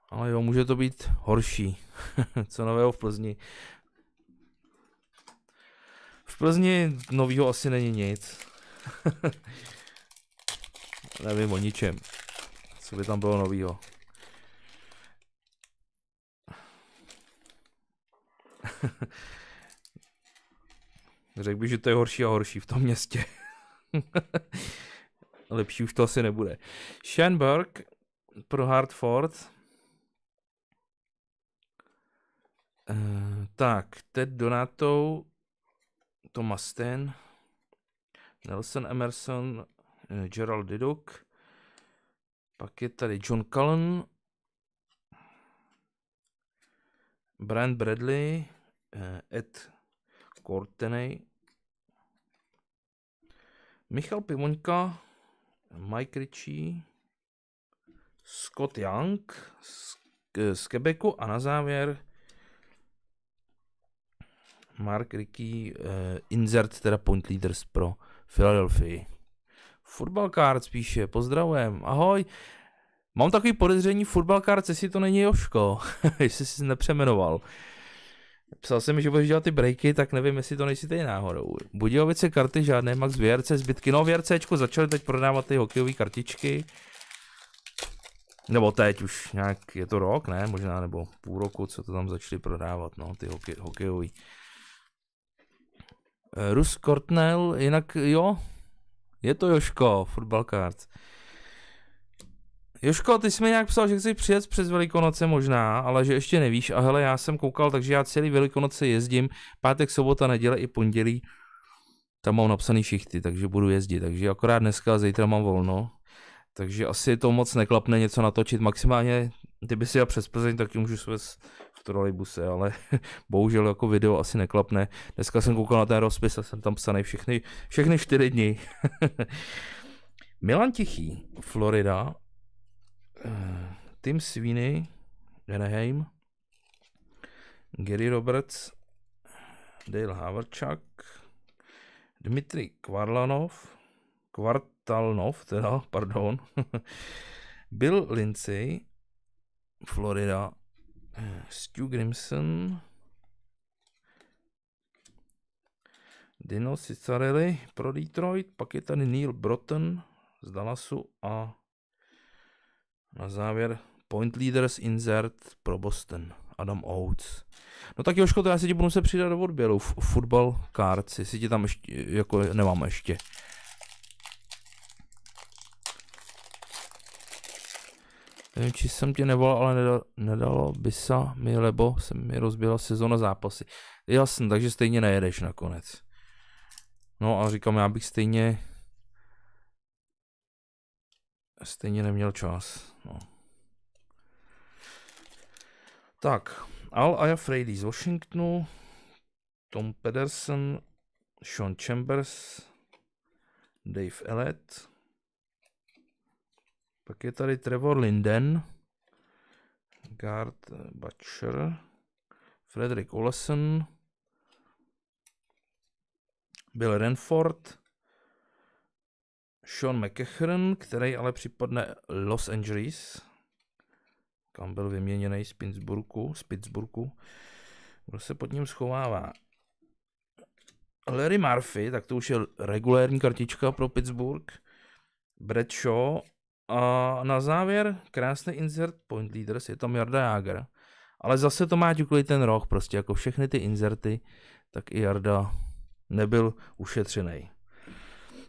Ale jo, může to být horší. <laughs> Co nového v Plzni? V Plzni novýho asi není nic. <laughs> Nevím o ničem. Co by tam bylo novýho. <laughs> Řekl bych, že to je horší a horší v tom městě. <laughs> Lepší už to asi nebude. Schoenberg pro Hartford. Uh, tak, Ted Donato, Thomas Sten, Nelson Emerson, uh, Gerald Diduk, pak je tady John Cullen, Brian Bradley, uh, Ed Courtney, Michal Pivoňka, Mike Ritchie, Scott Young z, z Quebecu a na závěr Mark Ricky, eh, insert teda Point Leaders pro Philadelphia. card spíše, pozdravujem, ahoj. Mám takový podezření, card, jestli to není Joško, <laughs> jestli jsi nepřemenoval. Psal jsem, že budeš dělat ty breaky, tak nevím, jestli to nejsi tady náhodou. Budějovice karty žádné, Max VRC zbytky. No VRCčku začali teď prodávat ty hokejové kartičky. Nebo teď už nějak, je to rok, ne? Možná, nebo půl roku, co to tam začali prodávat, no, ty hokej, hokejový. Eh, Rus Kortnel, jinak jo, je to Joško, Football Cards. Joško, ty jsi mi nějak psal, že chceš přijet přes Velikonoce možná, ale že ještě nevíš. A hele, já jsem koukal, takže já celý Velikonoce jezdím. Pátek, sobota, neděle i pondělí. Tam mám napsaný šichty, takže budu jezdit. Takže akorát dneska a zítra mám volno. Takže asi to moc neklapne něco natočit. Maximálně, kdyby si já přes Plzeň, tak ji můžu svést v trolejbuse, ale <laughs> bohužel jako video asi neklapne. Dneska jsem koukal na ten rozpis a jsem tam psaný všechny, všechny čtyři dny. <laughs> Milan Tichý, Florida, Eh, Tim Sweeney, Anaheim, Gary Roberts, Dale Haverčak, Dmitry Kvarlanov, Kvartalnov, teda, <laughs> pardon, <laughs> Bill Lindsay, Florida, eh, Stu Grimson, Dino Cicarelli pro Detroit, pak je tady Neil Broughton z Dallasu a na závěr Point Leaders Insert pro Boston. Adam Oates. No tak jo, škoda, já si ti budu se přidat do odběru. F- football cards, jestli ti tam ještě, jako nemám ještě. Nevím, či jsem tě nevolal, ale nedal, nedalo by se mi, lebo se mi rozběhla sezóna zápasy. Jasně, takže stejně nejedeš nakonec. No a říkám, já bych stejně stejně neměl čas. No. Tak, Al Ayafredi z Washingtonu, Tom Pedersen, Sean Chambers, Dave Ellett, pak je tady Trevor Linden, Gard Butcher, Frederick Olesen, Bill Renford, Sean McEachern, který ale připadne Los Angeles, kam byl vyměněný z Pittsburghu, z Pittsburghu. Kdo se pod ním schovává? Larry Murphy, tak to už je regulérní kartička pro Pittsburgh. Shaw a na závěr krásný insert Point Leaders, je tam Jarda Jager. Ale zase to má ťuklý ten roh, prostě jako všechny ty inserty, tak i Jarda nebyl ušetřený.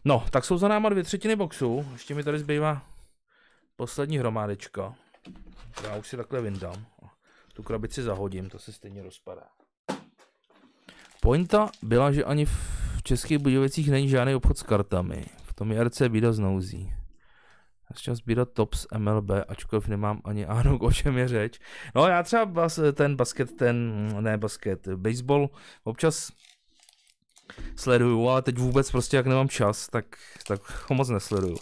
No, tak jsou za náma dvě třetiny boxů. Ještě mi tady zbývá poslední hromádečko. Já už si takhle vyndám. Tu krabici zahodím, to se stejně rozpadá. Pointa byla, že ani v Českých budovicích není žádný obchod s kartami. V tom je RC Bída z nouzí. Začal sbírat tops MLB, ačkoliv nemám ani ano, o čem je řeč. No já třeba bas, ten basket, ten, ne basket, baseball, občas sleduju, ale teď vůbec prostě jak nemám čas, tak, tak ho moc nesleduju.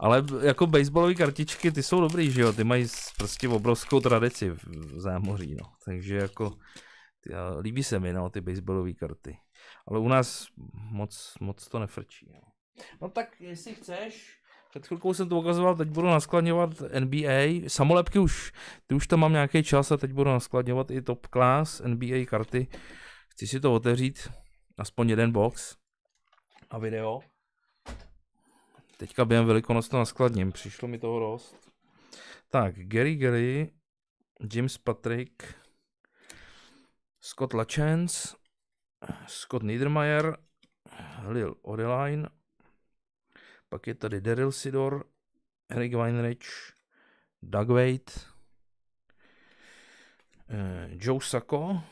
Ale jako baseballové kartičky, ty jsou dobrý, že jo, ty mají prostě obrovskou tradici v zámoří, no. Takže jako, ty, líbí se mi, no, ty baseballové karty. Ale u nás moc, moc to nefrčí, no. No tak jestli chceš, před chvilkou jsem to ukazoval, teď budu naskladňovat NBA, samolepky už, ty už tam mám nějaký čas a teď budu naskladňovat i top class NBA karty. Chci si to otevřít, aspoň jeden box a video. Teďka během velikonoc to naskladním, přišlo mi toho dost. Tak, Gary Gary, James Patrick, Scott Lachance, Scott Niedermayer, Lil Odeline, pak je tady Daryl Sidor, Eric Weinrich, Doug Wade, eh, Joe Sacco,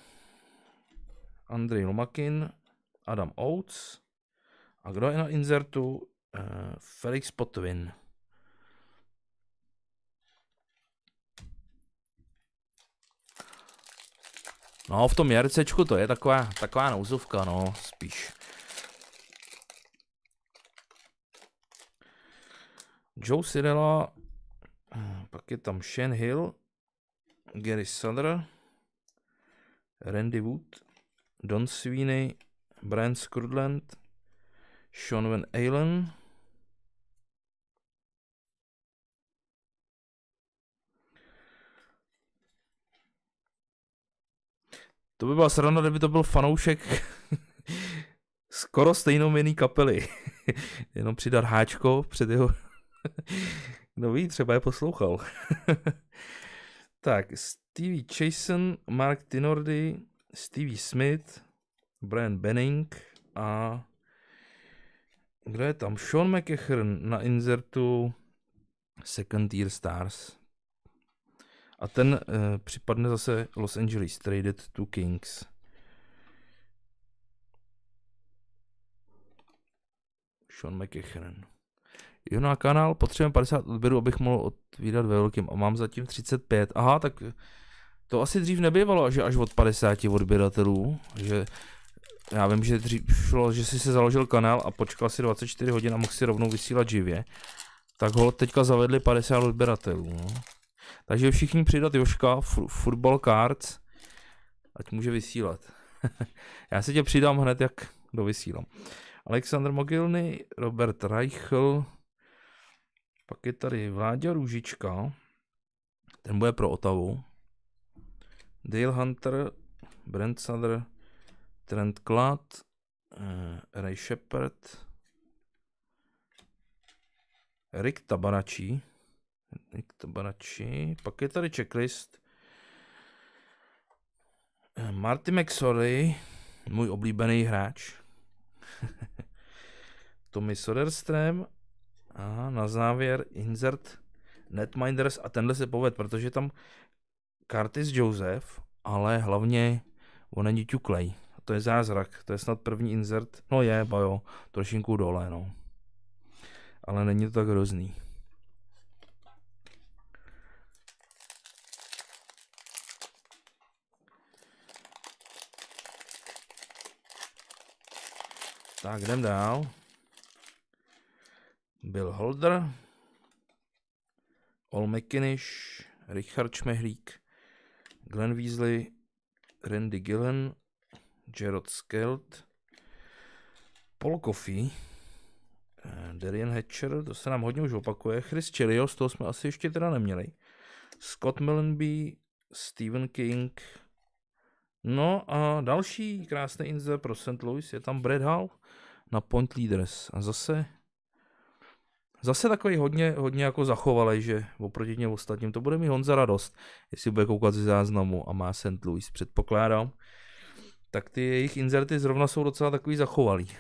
Andrej Lomakin, Adam Oates. A kdo je na insertu eh, Felix Potvin. No, v tom jarcečku to je taková, taková nouzovka, no, spíš. Joe Cirella, eh, pak je tam Shane Hill, Gary Sutter, Randy Wood, Don Sweeney, Brian Scrudland, Sean Van Allen, To by byla sranda, kdyby to byl fanoušek <laughs> skoro stejnou jiný kapely. <laughs> Jenom přidat háčko před jeho... no <laughs> ví, třeba je poslouchal. tak, Stevie Chason, Mark Tinordy, Stevie Smith, Brian Benning a kdo je tam? Sean McEachern na insertu Second Year Stars. A ten uh, připadne zase Los Angeles Traded to Kings. Sean McEachern. Jo, na kanál potřebujeme 50 odběrů, abych mohl otvírat ve velkým a mám zatím 35. Aha, tak to asi dřív nebyvalo, že až od 50 odběratelů, že já vím, že dřív šlo, že si se založil kanál a počkal si 24 hodin a mohl si rovnou vysílat živě, tak ho teďka zavedli 50 odběratelů. No. Takže všichni přidat Joška, Football Cards, ať může vysílat. <laughs> já se tě přidám hned, jak do vysílám. Alexander Mogilny, Robert Reichl, pak je tady Vláďa Růžička, ten bude pro Otavu, Dale Hunter, Brent Sutter, Trent Klad, eh, Ray Shepard, Rick Tabaračí, Rick Tabaračí, pak je tady checklist, eh, Marty McSorley, můj oblíbený hráč, <laughs> Tommy Soderström a na závěr insert Netminders a tenhle se poved, protože tam Curtis Joseph, ale hlavně on není tuklej to je zázrak, to je snad první insert, no je, bajo, trošinku dole, no. Ale není to tak hrozný. Tak, jdem dál. Bill Holder, Ol McKinnish, Richard Šmehlík, Glenn Weasley, Randy Gillen, Gerard Skelt, Paul Coffey, eh, Darian Hatcher, to se nám hodně už opakuje, Chris Chelios, toho jsme asi ještě teda neměli, Scott Mellenby, Stephen King, no a další krásné inze pro St. Louis je tam Brad Hall na Point Leaders a zase Zase takový hodně, hodně jako zachovalý, že oproti těm ostatním to bude mi Honza radost, jestli bude koukat ze záznamu a má St. Louis, předpokládám tak ty jejich inzerty zrovna jsou docela takový zachovalý.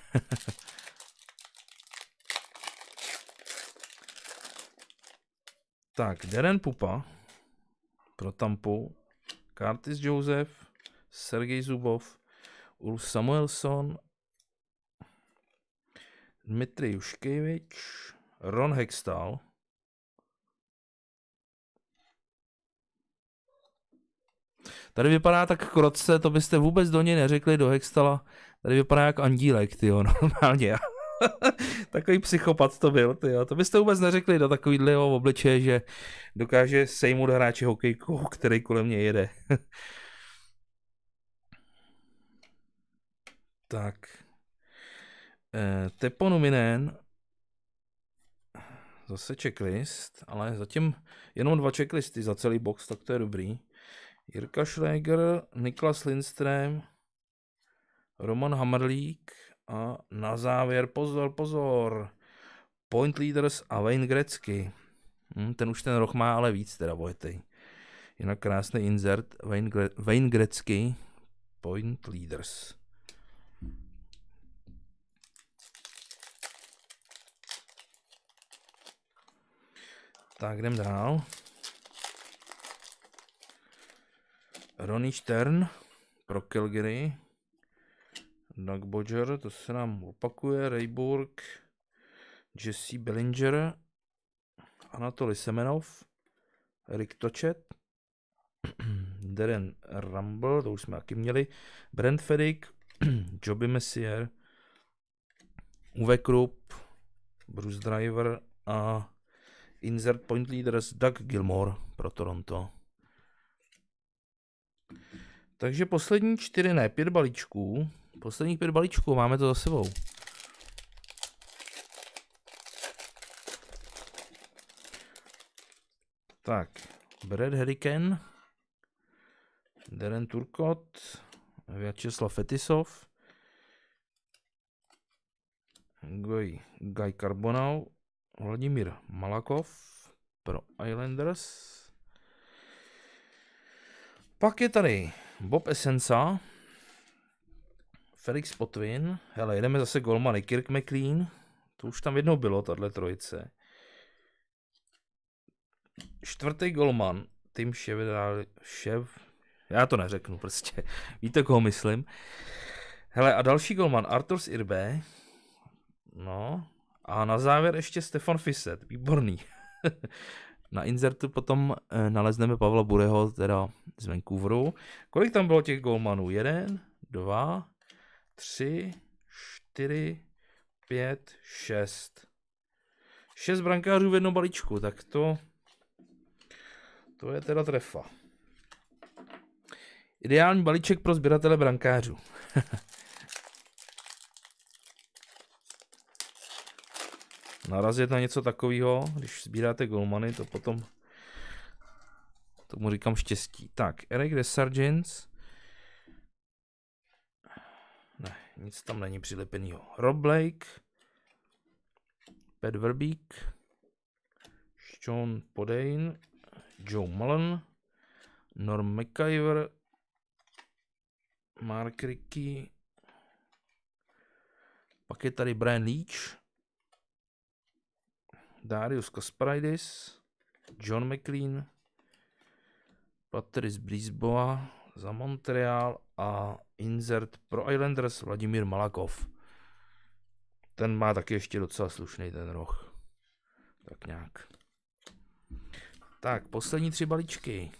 <laughs> tak, Deren Pupa pro Tampu, Curtis Joseph, Sergej Zubov, Ulf Samuelson, Dmitry Juškevič, Ron Hextal, Tady vypadá tak krotce, to byste vůbec do něj neřekli, do Hextala. Tady vypadá jak andílek, ty jo, <laughs> normálně. <laughs> Takový psychopat to byl, ty jo. To byste vůbec neřekli do takového obliče, že dokáže sejmout hráče hokejku, který kolem mě jede. <laughs> tak. Eh, Teponuminen zase checklist, ale zatím jenom dva checklisty za celý box, tak to je dobrý. Jirka Schreger, Niklas Lindström, Roman Hamrlík a na závěr, pozor, pozor, Point Leaders a Wayne Grecky. Hm, ten už ten roh má ale víc teda vojtej. Jinak krásný insert, Wayne, Gre- Wayne Grecky, Point Leaders. Tak jdem dál. Ronnie Stern pro Calgary. Doug Bodger, to se nám opakuje. Rayburg, Jesse Bellinger, Anatoly Semenov, Rick Točet, <clears throat> Darren Rumble, to už jsme taky měli, Brent Fedick, <clears throat> Joby Messier, Uwe Krupp, Bruce Driver a insert point leaders Doug Gilmore pro Toronto. Takže poslední čtyři, ne, pět balíčků. Posledních pět balíčků, máme to za sebou. Tak, Brad Hurricane, Deren Turkot, Vyacheslav Fetisov, Guy, Guy Carbonau, Vladimír Malakov pro Islanders. Pak je tady Bob Essenza, Felix Potvin, hele, jedeme zase golmany, Kirk McLean, to už tam jednou bylo, tahle trojice. Čtvrtý golman, Tim Ševedal, Šev, já to neřeknu prostě, <laughs> víte, koho myslím. Hele, a další golman, Arthur Irbe, no, a na závěr ještě Stefan Fiset, výborný. <laughs> Na insertu potom eh, nalezneme Pavla Bureho, teda z Vancouveru. Kolik tam bylo těch golmanů? Jeden, dva, tři, čtyři, pět, šest. Šest brankářů v jednom balíčku, tak to, to je teda trefa. Ideální balíček pro sběratele brankářů. <laughs> narazit na něco takového, když sbíráte golmany, to potom tomu říkám štěstí. Tak, Eric Sargents. Ne, nic tam není přilepenýho. Rob Blake. Pat Verbeek. Sean Podain. Joe Mullen. Norm McIver. Mark Rickey, Pak je tady Brian Leach. Darius Kasparidis, John McLean, Patrice Brisboa za Montreal a insert pro Islanders Vladimír Malakov. Ten má taky ještě docela slušný ten roh. Tak nějak. Tak, poslední tři balíčky.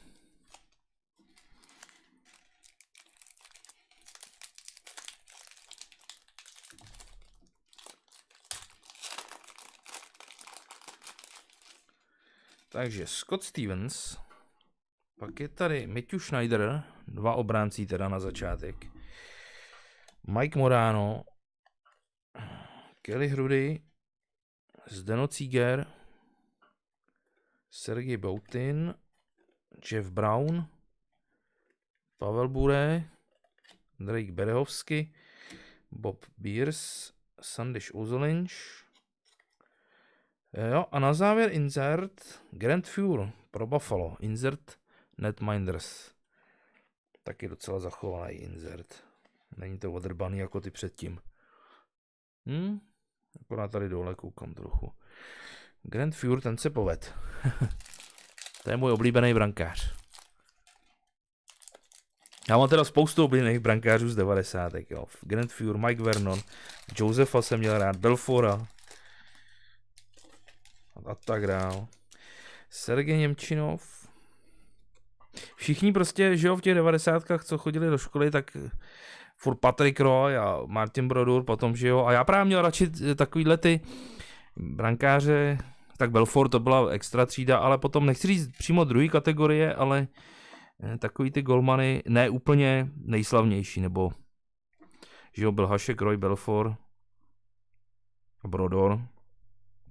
Takže Scott Stevens, pak je tady Matthew Schneider, dva obránci teda na začátek. Mike Morano, Kelly Hrudy, Zdeno Cíger, Sergej Boutin, Jeff Brown, Pavel Bure, Drake Berehovsky, Bob Beers, Sandish Ozolinč, Jo, a na závěr insert Grand Fuel pro Buffalo. Insert Netminders. Taky docela zachovaný insert. Není to odrbaný jako ty předtím. Hm? Akorát tady dole koukám trochu. Grand Fuel, ten se poved. <laughs> to je můj oblíbený brankář. Já mám teda spoustu oblíbených brankářů z 90. Jo. Grand Fuel, Mike Vernon, Josefa jsem měl rád, Belfora, a tak dál. Sergej Němčinov. Všichni prostě, že jo, v těch devadesátkách, co chodili do školy, tak eh, fur Patrick Roy a Martin Brodur potom, že jo. A já právě měl radši eh, takovýhle ty brankáře, tak Belfort to byla extra třída, ale potom nechci říct přímo druhý kategorie, ale eh, takový ty golmany ne úplně nejslavnější, nebo že jo, byl Hašek, Roy, Belfort, Brodor,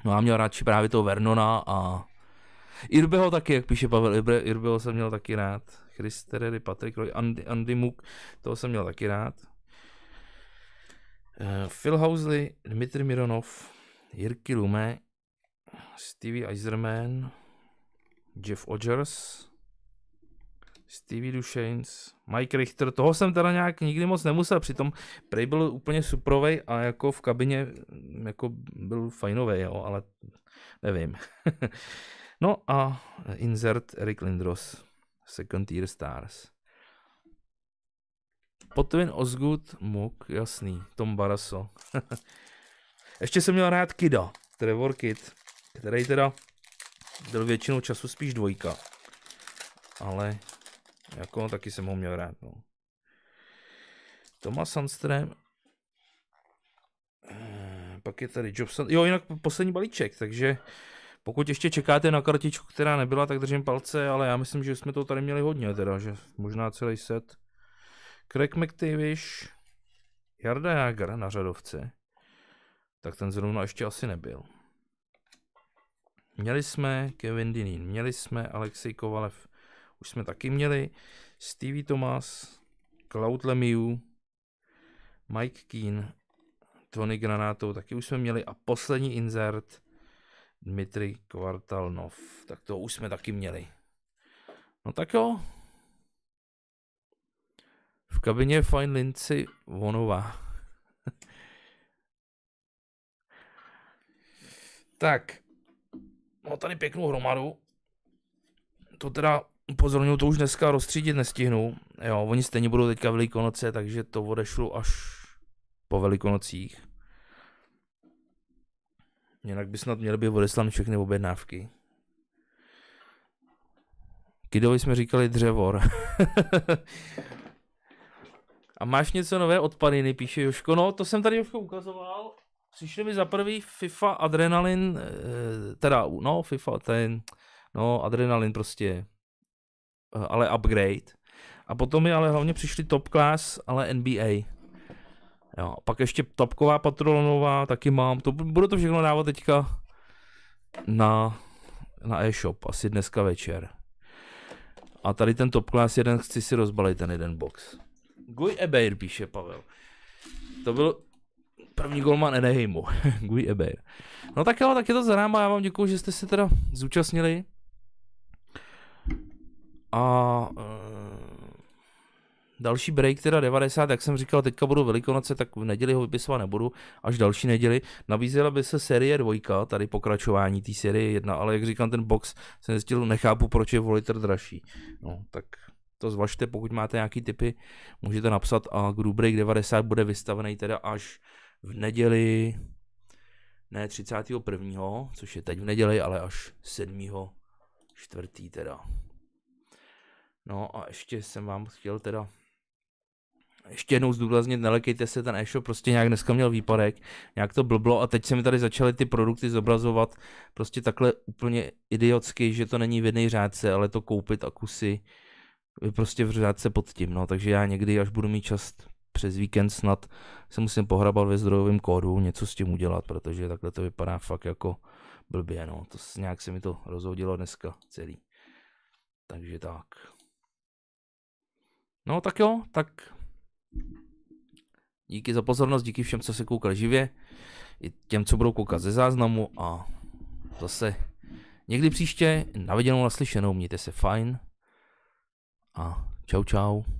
No já měl radši právě toho Vernona a Irbeho taky, jak píše Pavel Irbe, Irbeho jsem měl taky rád. Chris Terry, Patrick Roy, Andy, Andy Mook, toho jsem měl taky rád. Eh, Phil Housley, Dmitry Mironov, Jirky Lume, Stevie Eiserman, Jeff Odgers, Stevie Duchesne, Mike Richter, toho jsem teda nějak nikdy moc nemusel, přitom Prej byl úplně suprovej a jako v kabině mm, jako byl fajnovej, jo, ale nevím. <laughs> no a insert Eric Lindros, Second Tier Stars. Potvin Osgood, Muk, jasný, Tom Baraso. <laughs> Ještě jsem měl rád Kida, Trevor Kid, který teda byl většinou času spíš dvojka. Ale jako no, taky jsem ho měl rád. No. Thomas Sandström. Eh, pak je tady Jobson. Jo, jinak poslední balíček, takže pokud ještě čekáte na kartičku, která nebyla, tak držím palce, ale já myslím, že jsme to tady měli hodně teda, že možná celý set. Craig McTavish, Jarda Jager na řadovce, tak ten zrovna ještě asi nebyl. Měli jsme Kevin Dinin, měli jsme Alexej Kovalev, už jsme taky měli, Stevie Thomas, Claude Lemieux, Mike Keen, Tony Granato taky už jsme měli a poslední insert Dmitry Kvartalnov, tak to už jsme taky měli. No tak jo. V kabině je fajn Linci Vonova. <laughs> tak. No tady pěknou hromadu. To teda upozorňuji, to už dneska rozstřídit nestihnu. Jo, oni stejně budou teďka velikonoce, takže to odešlu až po velikonocích. Jinak by snad měly být odeslány všechny objednávky. Kidovi jsme říkali dřevor. <laughs> A máš něco nové od Paniny, píše Joško. No, to jsem tady Joško ukazoval. Přišli mi za prvý FIFA Adrenalin, eh, teda, no, FIFA, ten, no, Adrenalin prostě. Eh, ale upgrade. A potom mi ale hlavně přišli top class, ale NBA. Jo, pak ještě topková patronová taky mám. To, budu to všechno dávat teďka na, na e-shop, asi dneska večer. A tady ten top class jeden chci si rozbalit, ten jeden box. Guy Ebeir píše Pavel. To byl první golman Eneheimu, <laughs> Guy Ebeir. No tak jo, tak je to za náma, já vám děkuji, že jste se teda zúčastnili. A eh, další break, teda 90, jak jsem říkal, teďka budou velikonoce, tak v neděli ho vypisovat nebudu, až další neděli. Nabízela by se série dvojka, tady pokračování té série 1, ale jak říkám, ten box jsem zjistil, nechápu, proč je o dražší. No, tak to zvažte, pokud máte nějaký typy, můžete napsat a break 90 bude vystavený teda až v neděli, ne 31., což je teď v neděli, ale až 7. čtvrtý teda. No a ještě jsem vám chtěl teda ještě jednou zdůraznit, nelekejte se, ten e-shop prostě nějak dneska měl výpadek, nějak to blblo a teď se mi tady začaly ty produkty zobrazovat prostě takhle úplně idiotsky, že to není v jedné řádce, ale to koupit a kusy prostě v řádce pod tím, no, takže já někdy, až budu mít čas přes víkend snad, se musím pohrabat ve zdrojovém kódu, něco s tím udělat, protože takhle to vypadá fakt jako blbě, no, to nějak se mi to rozhodilo dneska celý. Takže tak. No tak jo, tak díky za pozornost, díky všem, co se koukali živě, i těm, co budou koukat ze záznamu a zase někdy příště, naviděnou, naslyšenou, mějte se fajn a čau čau.